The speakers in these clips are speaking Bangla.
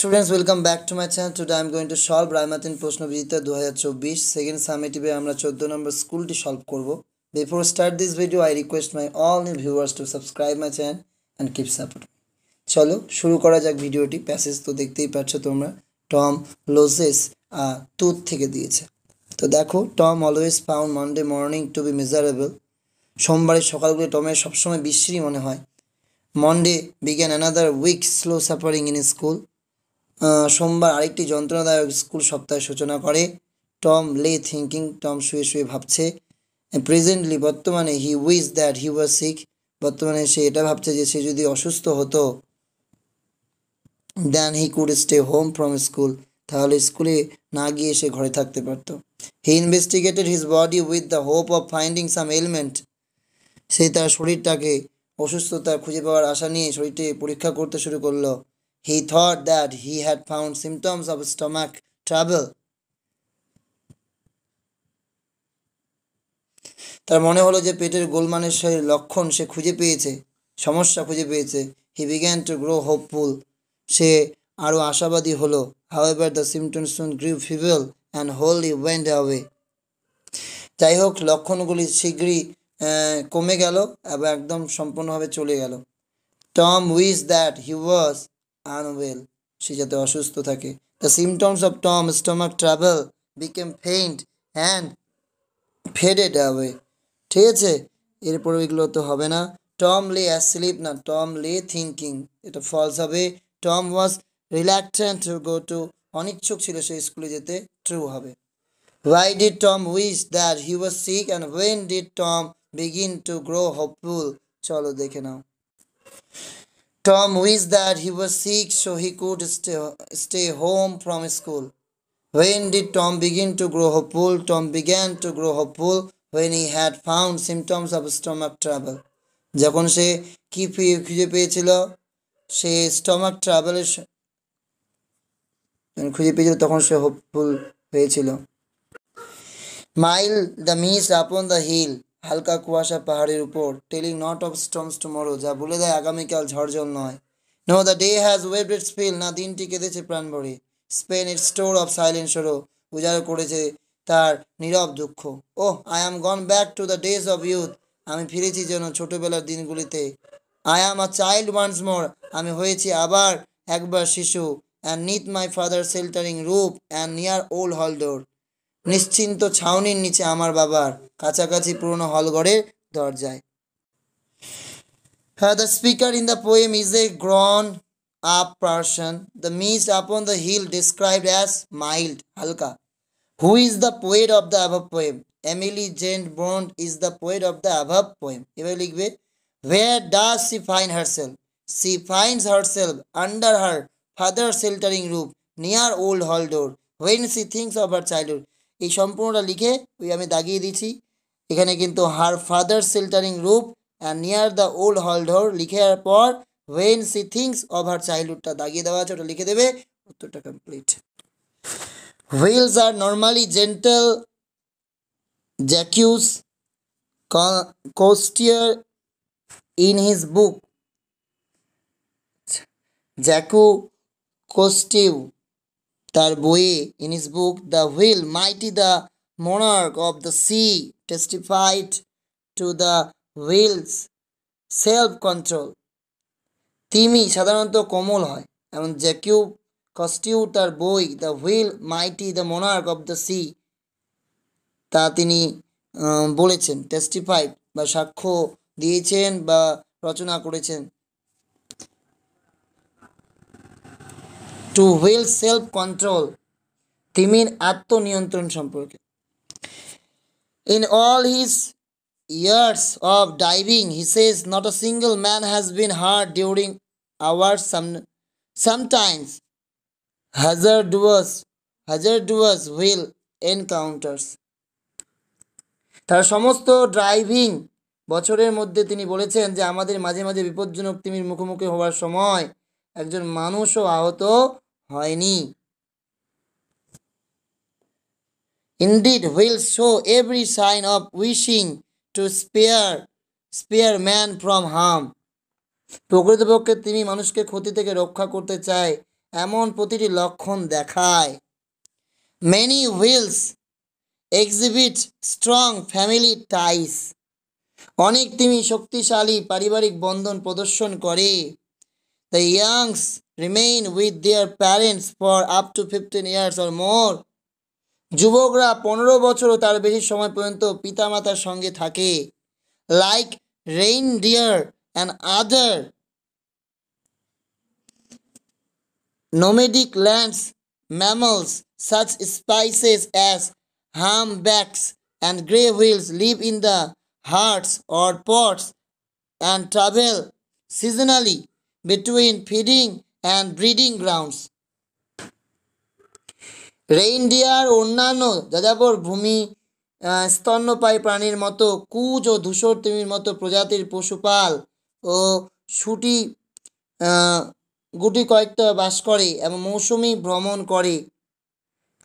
Students welcome back to my channel today I am going to solve রায়মাতিন প্রশ্ন বিজিতা দু হাজার চব্বিশ সেকেন্ড সামেটিভে আমরা চোদ্দো নম্বর স্কুলটি সলভ করব before start this video I request my all new viewers to subscribe my channel and keep support চলো শুরু করা যাক ভিডিওটি প্যাসেজ তো দেখতেই পাচ্ছ তোমরা টম লোজেস টুথ থেকে দিয়েছে তো দেখো Tom always found Monday morning to be miserable সোমবারের সকালগুলো টমের সবসময় বিশ্রী মনে হয় মন্ডে বিজ্ঞান another week slow suffering in school সোমবার আরেকটি যন্ত্রণাদায়ক স্কুল সপ্তাহের সূচনা করে টম লে থিঙ্কিং টম শুয়ে শুয়ে ভাবছে প্রেজেন্টলি বর্তমানে he wished that he was sick বর্তমানে সে এটা ভাবছে যে সে যদি অসুস্থ হতো then he could stay home from school তাহলে স্কুলে না গিয়ে সে ঘরে থাকতে পারত he investigated his body with the hope of finding some ailment সে তার শরীরটাকে অসুস্থতা খুঁজে পাওয়ার আশা নিয়ে শরীরটি পরীক্ষা করতে শুরু করলো He thought that he had found symptoms of stomach trouble. তার মনে হলো যে পেটের গোলমানের শরীর লক্ষণ সে খুঁজে পেয়েছে সমস্যা খুঁজে পেয়েছে he began to grow hopeful সে আরও আশাবাদী হলো however the symptoms soon grew feeble and wholly went away যাই হোক লক্ষণগুলি শীঘ্রই কমে গেল এবং একদম সম্পূর্ণভাবে চলে গেল Tom wish that he was unwell সে যাতে অসুস্থ থাকে the symptoms of Tom stomach trouble became faint and faded away ঠিক আছে এরপর এগুলো তো হবে না টম লে অ্যাসলিপ না টম লে থিঙ্কিং এটা ফলস হবে Tom was reluctant to go to অনিচ্ছুক ছিল সে স্কুলে যেতে ট্রু হবে why did Tom wish that he was sick and when did Tom begin to grow hopeful চলো দেখে নাও Tom wished that he was sick so he could stay, stay home from school. When did Tom begin to grow hopeful? Tom began to grow hopeful when he had found symptoms of stomach trouble. যখন সে কি খুঁজে পেয়েছিল সে স্টমাক ট্রাভেলের খুঁজে পেয়েছিল তখন সে হোপফুল হয়েছিল mild the mist upon the hill হালকা কুয়াশা পাহাড়ের উপর telling not of storms tomorrow যা বলে দেয় আগামীকাল ঝড়জল নয় no the day has wept its fill না দিনটি কেঁদেছে প্রাণ ভরে spent its store of silent sorrow উজাড় করেছে তার নীরব দুঃখ oh I am gone back to the days of youth আমি ফিরেছি যেন ছোটোবেলার দিনগুলিতে I am a child once more আমি হয়েছি আবার একবার শিশু অ্যান্ড নিথ মাই ফাদার সেল্টারিং রূপ অ্যান্ড নিয়ার ওল্ড হলডোর নিশ্চিন্ত ছাউনির নিচে আমার বাবার কাছাকাছি পুরনো হলঘরের দরজায় Uh, the speaker in the poem is a grown up person. The mist upon the hill described as mild, halka. Who is the poet of the above poem? Emily Jane Bond is the poet of the above poem. Where does she find herself? She finds herself under her father's sheltering roof near old hall door. When she thinks of her childhood, এই সম্পূর্ণটা লিখে ওই আমি দাগিয়ে দিচ্ছি এখানে কিন্তু হার ফাদার সেল্টারিং রূপ অ্যান্ড নিয়ার দ্য ওল্ড হল ঢোর লিখে পর when she thinks of her চাইল্ডহুডটা দাগিয়ে দেওয়া আছে ওটা লিখে দেবে উত্তরটা complete whales are normally gentle Jacques Cousteau in his book Jacques Cousteau তার বইয়ে in his book the whale mighty the monarch of the sea testified to the whale's self control তিমি সাধারণত কোমল হয় এবং জ্যাকিউব কস্টিউ তার বই the whale mighty the monarch of the sea তা তিনি বলেছেন টেস্টিফাইড বা সাক্ষ্য দিয়েছেন বা রচনা করেছেন টু হুইল সেলফ কন্ট্রোল তিমির আত্মনিয়ন্ত্রণ সম্পর্কে in all his years of diving he says not a single man has been harmed during our sometimes হাজার ডুয়ার্স হাজার ডুয়ার্স হুইল এনকাউন্টার্স তার সমস্ত ড্রাইভিং বছরের মধ্যে তিনি বলেছেন যে আমাদের মাঝে মাঝে বিপজ্জনক তিমির মুখোমুখি হওয়ার সময় একজন মানুষও আহত হয়নি indeed whale show every sign of wishing to spare spare man from harm প্রকৃতপক্ষে তিনি মানুষকে ক্ষতি থেকে রক্ষা করতে চায় এমন প্রতিটি লক্ষণ দেখায় many whales exhibit strong family ties অনেক তিনি শক্তিশালী পারিবারিক বন্ধন প্রদর্শন করে The youngs remain with their parents for up to 15 years or more. যুবকরা পনেরো বছর তার বেশি সময় পর্যন্ত পিতামাতার সঙ্গে থাকে like reindeer and other nomadic lands mammals such species as humpbacks and grey whales live in the herds or pods and travel seasonally between feeding and breeding grounds. Reindeer অন্যান্য যাযাবর ভূমি স্তন্যপায়ী প্রাণীর মতো কুজ ও ধূসর তিমির মতো প্রজাতির পশুপাল ও সুটি গুটি কয়েকটা বাস করে এবং মৌসুমি ভ্রমণ করে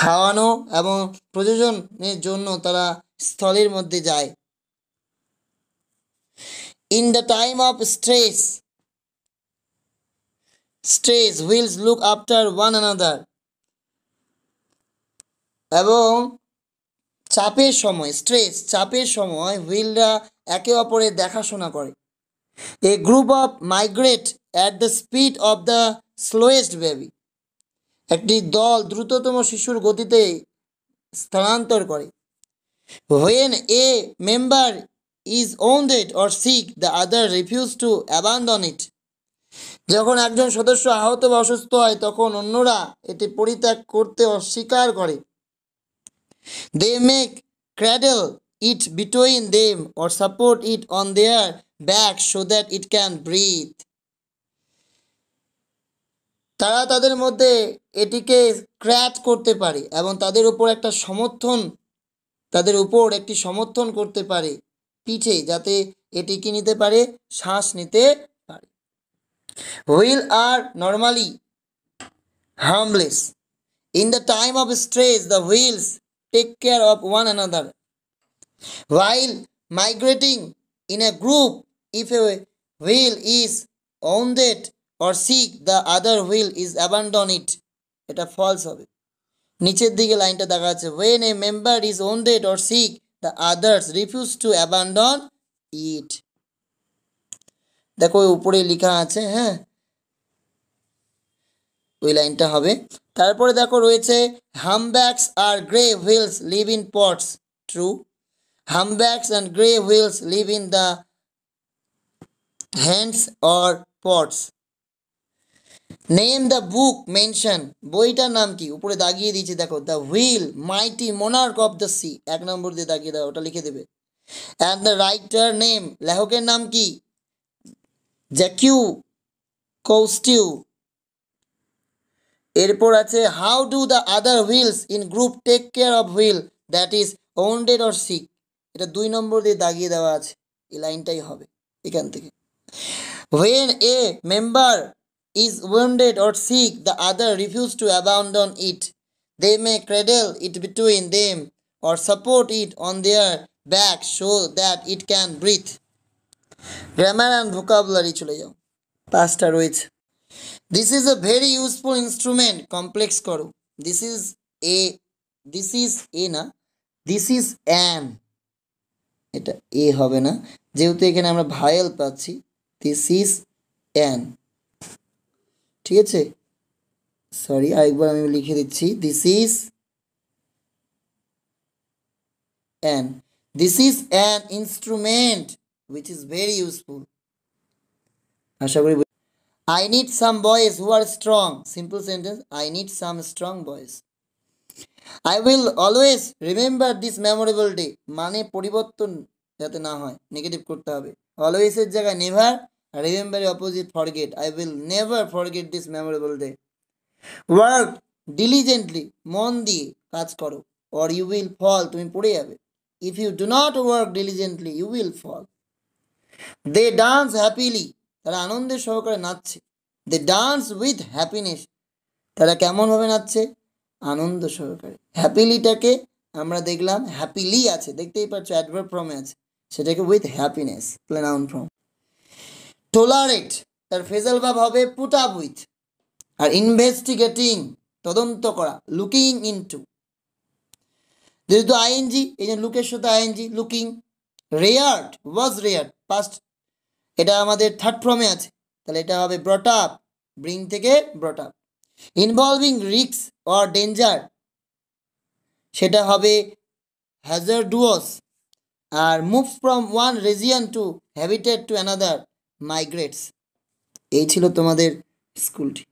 খাওয়ানো এবং প্রযোজনের জন্য তারা স্থলের মধ্যে যায় in the time of stress stress whales look after one another এবং চাপের সময় স্ট্রেস চাপের সময় হুইলরা একে অপরের দেখাশোনা করে a group of migrate at the speed of the slowest baby একটি দল দ্রুততম শিশুর গতিতে স্থানান্তর করে when a member is wounded or sick the other refuse to abandon it যখন একজন সদস্য আহত বা অসুস্থ হয় তখন অন্যরা এটি পরিত্যাগ করতে অস্বীকার করে they make cradle it between them or support it on their back so that it can breathe তারা তাদের মধ্যে এটিকে ক্র্যাচ করতে পারে এবং তাদের উপর একটা সমর্থন তাদের উপর একটি সমর্থন করতে পারে পিঠে যাতে এটি কি নিতে পারে শ্বাস নিতে will are normally harmless. In the time of stress, the whales take care of one another. While migrating in a group, if a whale is wounded or sick, the other whale is abandoned it. এটা ফলস হবে নিচের দিকে লাইনটা দেখা যাচ্ছে when a member is wounded or sick the others refuse to abandon it দেখো উপরে লেখা আছে হ্যাঁ ওই লাইনটা হবে তারপরে দেখো রয়েছে হামব্যাকস আর grey whales live in pods true humpbacks and grey whales live in the herds or pods name the book mention বইটার নাম কি উপরে দাগিয়ে দিয়েছে দেখো the whale mighty monarch of the sea এক নম্বর দিয়ে দাগিয়ে দাও ওটা লিখে দেবে অ্যান্ড দ্য রাইটার নেম লেখকের নাম কি জ্যাকিউ কৌস্টিউ এরপর আছে how do the other whales in group take care of whale that is wounded or sick এটা দুই নম্বর দিয়ে দাগিয়ে দেওয়া আছে এই লাইনটাই হবে এখান থেকে when a member is wounded or sick the other refuse to on it they may cradle it between them or support it on their back so that it can breathe grammar and vocabulary চলে যাও পাঁচটা রয়েছে this is a very useful instrument complex করো this is a this is a না দিস ইজ অ্যান এটা এ হবে না যেহেতু এখানে আমরা ভায়েল পাচ্ছি দিস ইজ অ্যান ঠিক আছে সরি আরেকবার আমি লিখে দিচ্ছি this is an this is an instrument which is very useful. আশা করি I need some boys who are strong. Simple sentence. I need some strong boys. I will always remember this memorable day. মানে পরিবর্তন যাতে না হয় নেগেটিভ করতে হবে অলওয়েজের জায়গায় never remember opposite forget I will never forget this memorable day work diligently মন দিয়ে কাজ করো অর ইউ উইল ফল তুমি পড়ে যাবে if you do not work diligently you will fall they dance happily তারা আনন্দের সহকারে নাচছে দে ডান্স উইথ হ্যাপিনেস তারা কেমনভাবে নাচছে আনন্দ সহকারে হ্যাপিলিটাকে আমরা দেখলাম হ্যাপিলি আছে দেখতেই পাচ্ছ অ্যাডভার ফর্মে আছে সেটাকে উইথ হ্যাপিনেস প্লেনাউন ফর্ম টোলারেট তার ফেজাল ভাব হবে পুট আপ উইথ আর ইনভেস্টিগেটিং তদন্ত করা লুকিং টু যেহেতু আইএনজি এই যে লুকের সাথে ING looking reared was reared past এটা আমাদের থার্ড ফর্মে আছে তাহলে এটা হবে ব্রট আপ ব্রিং থেকে ব্রট আপ ইনভলভিং রিক্স অর ডেঞ্জার সেটা হবে হ্যাজার ডুয়স আর move from one region to habitat to another migrates এই ছিল তোমাদের স্কুলটি